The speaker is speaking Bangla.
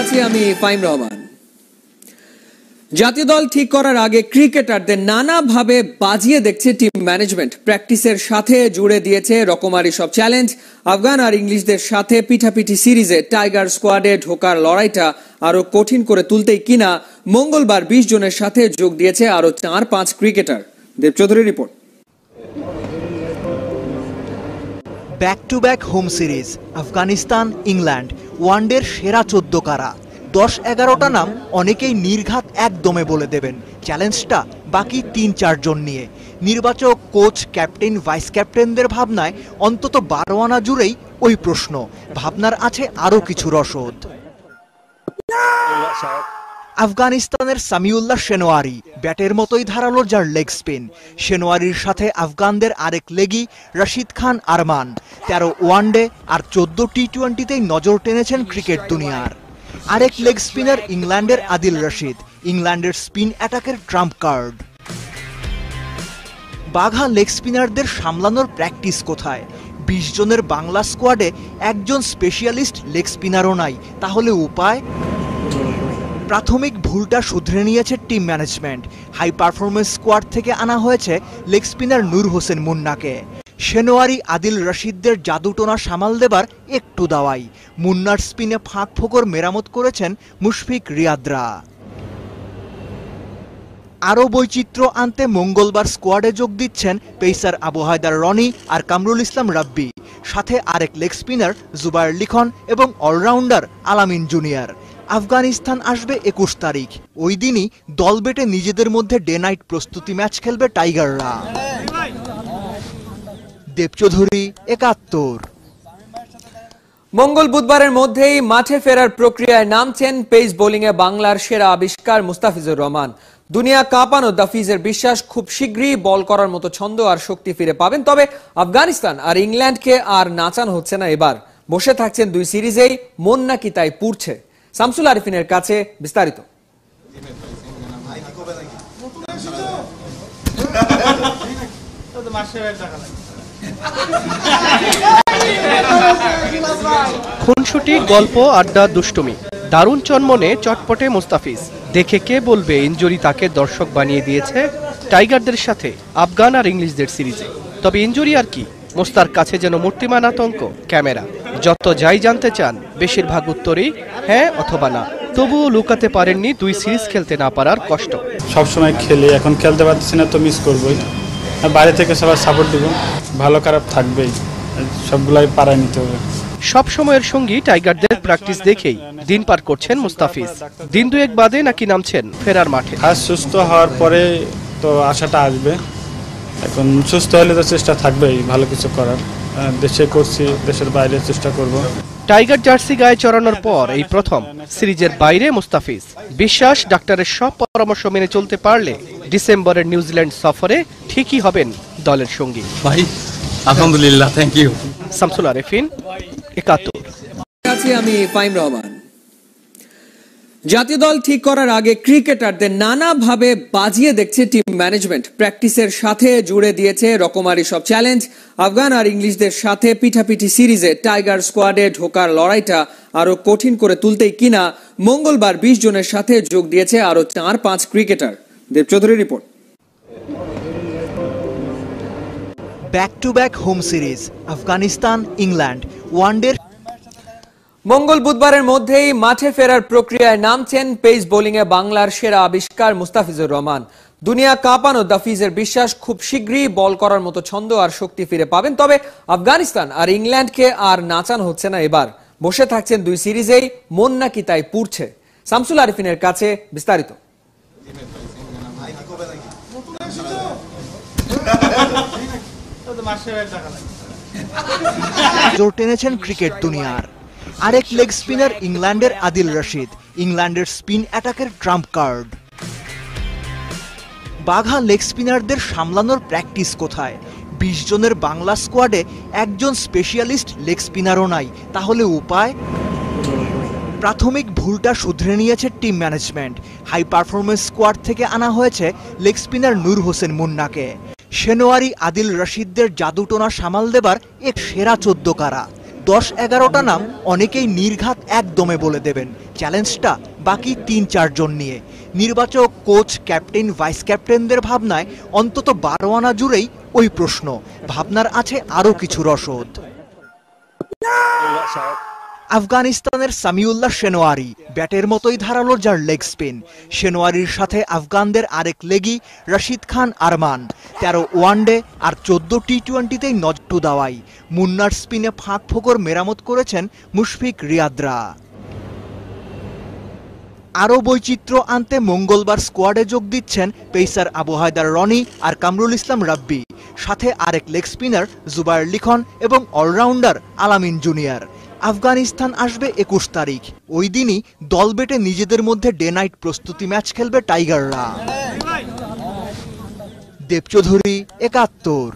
আছি আমি ফাইম রহমান জাতীয় দল ঠিক করার আগে ক্রিকেটারদের নানাভাবে বাজিয়ে দেখছে টিম ম্যানেজমেন্ট প্র্যাকটিসের সাথে জুড়ে দিয়েছে রকমারি সব চ্যালেঞ্জ আফগান আর ইংলিশদের সাথে পিঠাপিঠি সিরিজে টাইগার স্কোয়াডে ঢোকার লড়াইটা আরো কঠিন করে তুলতেই কিনা মঙ্গলবার বিশ জনের সাথে যোগ দিয়েছে আরো চার পাঁচ cricketer Dev Chowdhury report back to back home series Afghanistan England ওয়ানডের সেরা চোদ্দ কারা দশ এগারোটা নাম অনেকেই নির্ঘাত একদমে বলে দেবেন চ্যালেঞ্জটা বাকি তিন চারজন নিয়ে নির্বাচক কোচ ক্যাপ্টেন ভাইস ক্যাপ্টেনদের ভাবনায় অন্তত বারো আনা জুড়েই ওই প্রশ্ন ভাবনার আছে আরও কিছু রসদ আফগানিস্তানের সামিউল্লাহ সেনোয়ারি ব্যাটের মতোই ধারালো যার লেগ স্পিন সেনোয়ারির সাথে আফগানদের আরেক লেগি রশিদ খান আরমান তেরো ওয়ানডে আর চোদ্দ টি টোয়েন্টিতেই নজর টেনেছেন ক্রিকেট দুনিয়ার আরেক লেগ স্পিনার ইংল্যান্ডের আদিল রশিদ ইংল্যান্ডের স্পিন অ্যাটাকের ট্রাম্প কার্ড বাঘা লেগ স্পিনারদের সামলানোর প্র্যাকটিস কোথায় বিশ জনের বাংলা স্কোয়াডে একজন স্পেশালিস্ট লেগ স্পিনারও নাই তাহলে উপায় প্রাথমিক ভুলটা শুধরে নিয়েছে team management high performance squad থেকে আনা হয়েছে লেগ স্পিনার নূর হোসেন মুন্নাকে সেনোয়ারি আদিল রশিদদের জাদুটোনা সামাল দেবার একটু দাওয়াই মুন্নার স্পিনে ফাঁক ফোকর মেরামত করেছেন মুশফিক রিয়াদরা আরও বৈচিত্র্য আনতে মঙ্গলবার স্কোয়াডে যোগ দিচ্ছেন পেসার আবু হায়দার রনি আর কামরুল ইসলাম রাব্বি সাথে আরেক লেগ স্পিনার জুবায়ের লিখন এবং অলরাউন্ডার আলামিন জুনিয়র আফগানিস্তান আসবে একুশ তারিখ ওই দিনই দল বেটে নিজেদের মধ্যে ডে নাইট প্রস্তুতি ম্যাচ খেলবে টাইগাররা দেব চৌধুরী একাত্তর মঙ্গল বুধবারের মধ্যেই মাঠে ফেরার প্রক্রিয়ায় নামছেন পেস বোলিংয়ে বাংলার সেরা আবিষ্কার মুস্তাফিজুর রহমান দুনিয়া কাঁপানো দাফিজের বিশ্বাস খুব শীঘ্রই বল করার মতো ছন্দ আর শক্তি ফিরে পাবেন তবে আফগানিস্তান আর ইংল্যান্ডকে আর নাচান হচ্ছে না এবার বসে থাকছেন দুই সিরিজেই মন নাকি তাই পুড়ছে শামসুল আরিফিনের কাছে বিস্তারিত মাসে খুনসুটি গল্প আড্ডা দুষ্টমি দারুণ চন্মনে চটপটে মোস্তাফিজ দেখে কে বলবে ইঞ্জুরি তাকে দর্শক বানিয়ে দিয়েছে টাইগারদের সাথে আফগান আর ইংলিশদের সিরিজে তবে ইঞ্জুরি আর কি মোস্তার কাছে যেন মূর্তিমান আতঙ্ক ক্যামেরা যত যাই জানতে চান বেশিরভাগ উত্তরই হ্যাঁ অথবা না তবুও লুকাতে পারেননি দুই সিরিজ খেলতে না পারার কষ্ট সবসময় খেলে এখন খেলতে পারতেছি না তো মিস করবোই বাইরে থেকে সবার সাপোর্ট দিব ভালো খারাপ থাকবেই সবগুলাই পারা নিতে হবে সব সময়ের সঙ্গী টাইগারদের প্র্যাকটিস দেখেই দিন পার করছেন মুস্তাফিজ দিন দুয়েক বাদে নাকি নামছেন ফেরার মাঠে আজ হ্যাঁ, সুস্থ হওয়ার পরে তো আশাটা আসবে এখন সুস্থ হলে তো চেষ্টা থাকবেই ভালো কিছু করার দেশে করছি দেশের বাইরে চেষ্টা করব টাইগার জার্সি গায়ে চড়ানোর পর এই প্রথম সিরিজের বাইরে মুস্তাফিজ বিশ্বাস ডাক্তারের সব পরামর্শ মেনে চলতে পারলে ডিসেম্বরের নিউজিল্যান্ড সফরে ঠিকই হবেন দলের সঙ্গী ভাই আলহামদুলিল্লাহ থ্যাংক ইউ শামসুল আরেফিন একাত্তর আমি ফাইম রহমান জাতীয় দল ঠিক করার আগে ক্রিকেটারদের নানাভাবে বাজিয়ে দেখছে টিম ম্যানেজমেন্ট প্র্যাকটিসের সাথে জুড়ে দিয়েছে রকমারি সব চ্যালেঞ্জ আফগান আর ইংলিশদের সাথে পিঠাপিঠি সিরিজে টাইগার স্কোয়াডে ঢোকার লড়াইটা আরও কঠিন করে তুলতেই কিনা মঙ্গলবার বিশ জনের সাথে যোগ দিয়েছে আরও চার পাঁচ cricketer Dev Chowdhury report back to back home series Afghanistan England ওয়ানডের মঙ্গল বুধবারের মধ্যেই মাঠে ফেরার প্রক্রিয়ায় নামছেন পেস বোলিংয়ে বাংলার সেরা আবিষ্কার মুস্তাফিজুর রহমান দুনিয়া কাঁপানো দাফিজের বিশ্বাস খুব শীঘ্রই বল করার মতো ছন্দ আর শক্তি ফিরে পাবেন তবে আফগানিস্তান আর ইংল্যান্ডকে আর নাচান হচ্ছে না এবার বসে থাকছেন দুই সিরিজেই মন নাকি তাই পুড়ছে শামসুল আরিফিনের কাছে বিস্তারিত জোর টেনেছেন ক্রিকেট দুনিয়ার আরেক লেগ স্পিনার ইংল্যান্ডের আদিল রশিদ ইংল্যান্ডের স্পিন অ্যাটাকের ট্রাম্প কার্ড বাঘা লেগ স্পিনারদের সামলানোর প্র্যাকটিস কোথায় বিশ জনের বাংলা স্কোয়াডে একজন স্পেশালিস্ট লেগ স্পিনারও নাই তাহলে উপায় প্রাথমিক ভুলটা শুধরে নিয়েছে team management high performance squad থেকে আনা হয়েছে লেগ স্পিনার নূর হোসেন মুন্নাকে সেনোয়ারি আদিল রশিদদের জাদুটোনা সামাল দেবার এক সেরা চোদ্দ কারা দশ এগারোটা নাম অনেকেই নির্ঘাত একদমে বলে দেবেন চ্যালেঞ্জটা বাকি তিন চারজন নিয়ে নির্বাচক কোচ ক্যাপ্টেন ভাইস ক্যাপ্টেনদের ভাবনায় অন্তত বারো আনা জুড়েই ওই প্রশ্ন ভাবনার আছে আরও কিছু রসদ আফগানিস্তানের সামিউল্লাহ সেনোয়ারি ব্যাটের মতোই ধারালো যার লেগ স্পিন সেনোয়ারির সাথে আফগানদের আরেক লেগি রশিদ খান আরমান তেরো ওয়ানডে আর চোদ্দ টি টোয়েন্টিতেই নজটু দাওয়াই মুন্নার স্পিনে ফাঁক ফোকর মেরামত করেছেন মুশফিক রিয়াদরা আরও বৈচিত্র্য আনতে মঙ্গলবার স্কোয়াডে যোগ দিচ্ছেন পেসার আবু হায়দার রনি আর কামরুল ইসলাম রাব্বি সাথে আরেক লেগ স্পিনার জুবায়ের লিখন এবং অলরাউন্ডার আলামিন জুনিয়র আফগানিস্তান আসবে একুশ তারিখ ওই দিনই দল বেটে নিজেদের মধ্যে ডে নাইট প্রস্তুতি ম্যাচ খেলবে টাইগাররা দেবচৌধুরী একাত্তর